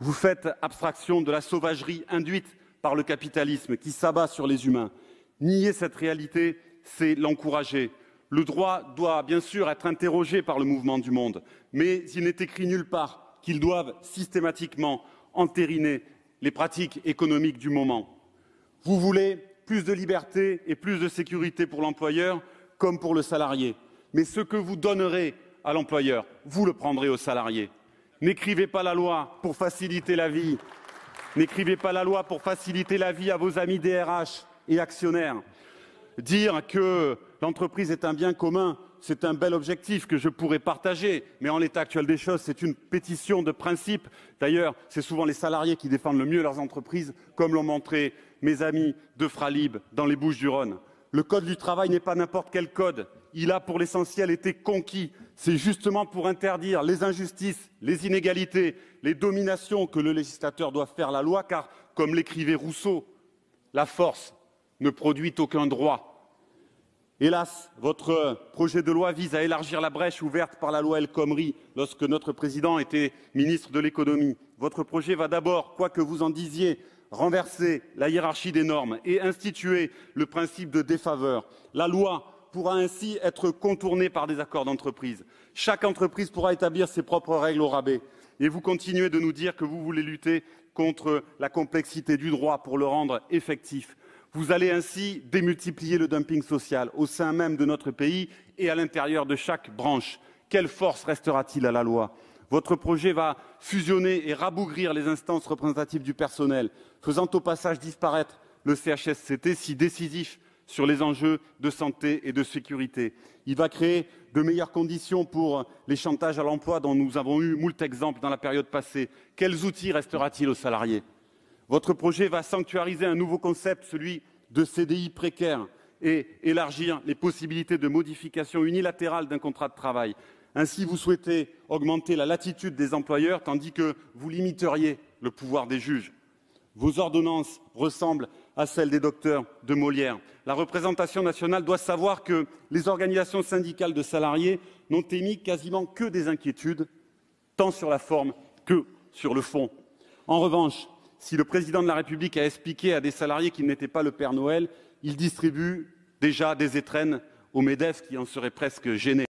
Vous faites abstraction de la sauvagerie induite par le capitalisme qui s'abat sur les humains. Nier cette réalité, c'est l'encourager. Le droit doit bien sûr être interrogé par le mouvement du monde, mais il n'est écrit nulle part qu'ils doivent systématiquement entériner les pratiques économiques du moment. Vous voulez plus de liberté et plus de sécurité pour l'employeur comme pour le salarié, mais ce que vous donnerez à l'employeur, vous le prendrez au salarié. N'écrivez pas la loi pour faciliter la vie. N'écrivez pas la loi pour faciliter la vie à vos amis DRH et actionnaires. Dire que l'entreprise est un bien commun, c'est un bel objectif que je pourrais partager, mais en l'état actuel des choses, c'est une pétition de principe. D'ailleurs, c'est souvent les salariés qui défendent le mieux leurs entreprises, comme l'ont montré mes amis de Fralib dans les Bouches-du-Rhône. Le code du travail n'est pas n'importe quel code, il a pour l'essentiel été conquis. C'est justement pour interdire les injustices, les inégalités, les dominations que le législateur doit faire la loi, car, comme l'écrivait Rousseau, la force ne produit aucun droit. Hélas, votre projet de loi vise à élargir la brèche ouverte par la loi El Khomri lorsque notre président était ministre de l'économie. Votre projet va d'abord, quoi que vous en disiez, renverser la hiérarchie des normes et instituer le principe de défaveur. La loi pourra ainsi être contournée par des accords d'entreprise. Chaque entreprise pourra établir ses propres règles au rabais. Et vous continuez de nous dire que vous voulez lutter contre la complexité du droit pour le rendre effectif. Vous allez ainsi démultiplier le dumping social au sein même de notre pays et à l'intérieur de chaque branche. Quelle force restera-t-il à la loi Votre projet va fusionner et rabougrir les instances représentatives du personnel, faisant au passage disparaître le CHSCT si décisif sur les enjeux de santé et de sécurité. Il va créer de meilleures conditions pour les chantages à l'emploi dont nous avons eu moult exemples dans la période passée. Quels outils restera-t-il aux salariés Votre projet va sanctuariser un nouveau concept, celui de CDI précaire, et élargir les possibilités de modification unilatérale d'un contrat de travail. Ainsi, vous souhaitez augmenter la latitude des employeurs, tandis que vous limiteriez le pouvoir des juges. Vos ordonnances ressemblent à celle des docteurs de Molière. La représentation nationale doit savoir que les organisations syndicales de salariés n'ont émis quasiment que des inquiétudes, tant sur la forme que sur le fond. En revanche, si le président de la République a expliqué à des salariés qu'il n'était pas le Père Noël, il distribue déjà des étrennes aux MEDEF qui en serait presque gênés.